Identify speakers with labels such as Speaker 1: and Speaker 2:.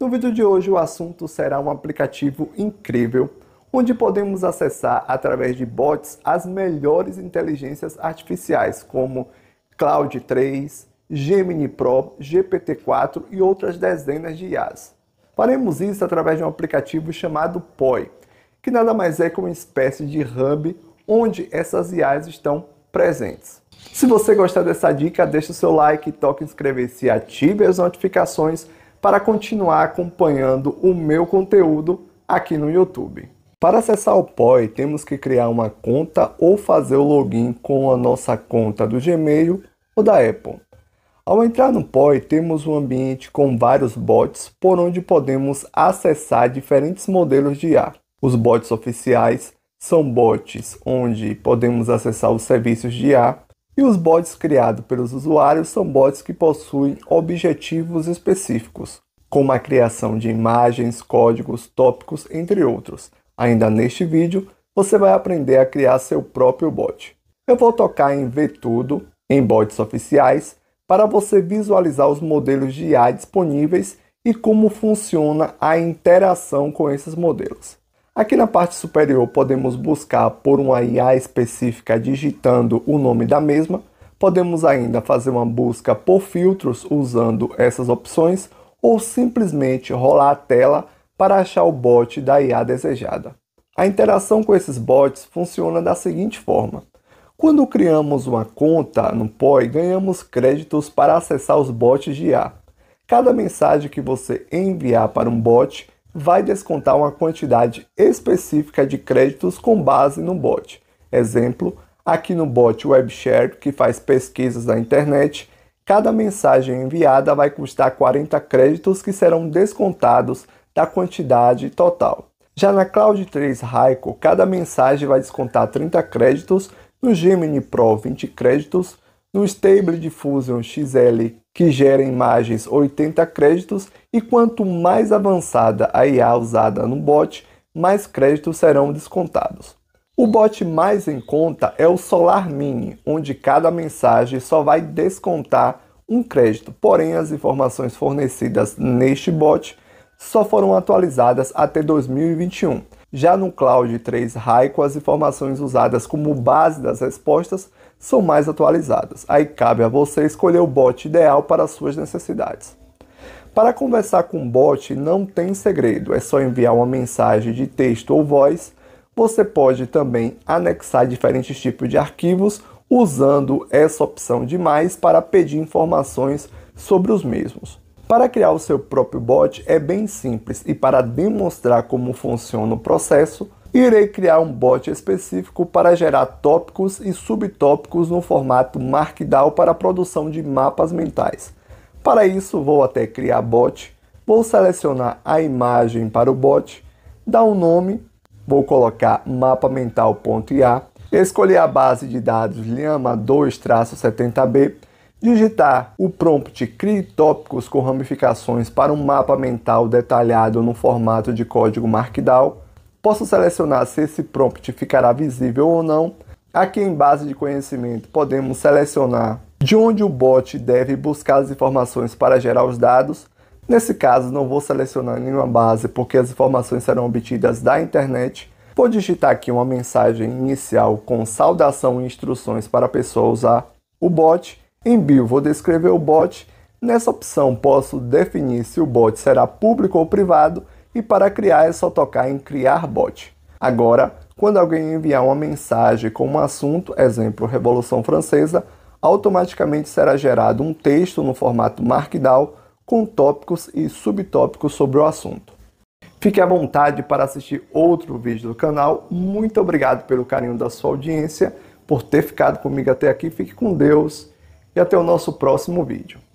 Speaker 1: No vídeo de hoje, o assunto será um aplicativo incrível onde podemos acessar através de bots as melhores inteligências artificiais, como Cloud 3, Gemini Pro, GPT-4 e outras dezenas de IAs. Faremos isso através de um aplicativo chamado POI, que nada mais é que uma espécie de hub onde essas IAs estão presentes. Se você gostar dessa dica, deixe o seu like, toque inscrever-se e ative as notificações para continuar acompanhando o meu conteúdo aqui no YouTube. Para acessar o POI, temos que criar uma conta ou fazer o login com a nossa conta do Gmail ou da Apple. Ao entrar no POI, temos um ambiente com vários bots por onde podemos acessar diferentes modelos de IA. Os bots oficiais são bots onde podemos acessar os serviços de IA e os bots criados pelos usuários são bots que possuem objetivos específicos, como a criação de imagens, códigos, tópicos, entre outros. Ainda neste vídeo, você vai aprender a criar seu próprio bot. Eu vou tocar em ver tudo, em bots oficiais, para você visualizar os modelos de IA disponíveis e como funciona a interação com esses modelos. Aqui na parte superior podemos buscar por uma IA específica digitando o nome da mesma. Podemos ainda fazer uma busca por filtros usando essas opções ou simplesmente rolar a tela para achar o bot da IA desejada. A interação com esses bots funciona da seguinte forma. Quando criamos uma conta no POI, ganhamos créditos para acessar os bots de IA. Cada mensagem que você enviar para um bot vai descontar uma quantidade específica de créditos com base no bot. Exemplo, aqui no bot WebShare, que faz pesquisas na internet, cada mensagem enviada vai custar 40 créditos que serão descontados da quantidade total. Já na Cloud 3 Raico, cada mensagem vai descontar 30 créditos, no Gemini Pro 20 créditos, no Stable Diffusion XL que gera imagens 80 créditos e quanto mais avançada a IA usada no bot, mais créditos serão descontados. O bot mais em conta é o Solar Mini, onde cada mensagem só vai descontar um crédito, porém as informações fornecidas neste bot só foram atualizadas até 2021. Já no Cloud 3 Raico, as informações usadas como base das respostas são mais atualizadas. Aí cabe a você escolher o bot ideal para suas necessidades. Para conversar com o bot não tem segredo, é só enviar uma mensagem de texto ou voz. Você pode também anexar diferentes tipos de arquivos usando essa opção de mais para pedir informações sobre os mesmos. Para criar o seu próprio bot é bem simples e para demonstrar como funciona o processo, irei criar um bot específico para gerar tópicos e subtópicos no formato Markdown para a produção de mapas mentais. Para isso, vou até criar bot, vou selecionar a imagem para o bot, dar um nome, vou colocar Mental.ia, escolher a base de dados Lhama 2-70B, digitar o prompt Crie tópicos com ramificações para um mapa mental detalhado no formato de código Markdown Posso selecionar se esse prompt ficará visível ou não. Aqui em base de conhecimento podemos selecionar de onde o bot deve buscar as informações para gerar os dados. Nesse caso não vou selecionar nenhuma base porque as informações serão obtidas da internet. Vou digitar aqui uma mensagem inicial com saudação e instruções para a pessoa usar o bot. Em bio vou descrever o bot. Nessa opção posso definir se o bot será público ou privado e para criar é só tocar em criar bot. Agora, quando alguém enviar uma mensagem com um assunto, exemplo Revolução Francesa, automaticamente será gerado um texto no formato Markdown com tópicos e subtópicos sobre o assunto. Fique à vontade para assistir outro vídeo do canal. Muito obrigado pelo carinho da sua audiência, por ter ficado comigo até aqui. Fique com Deus e até o nosso próximo vídeo.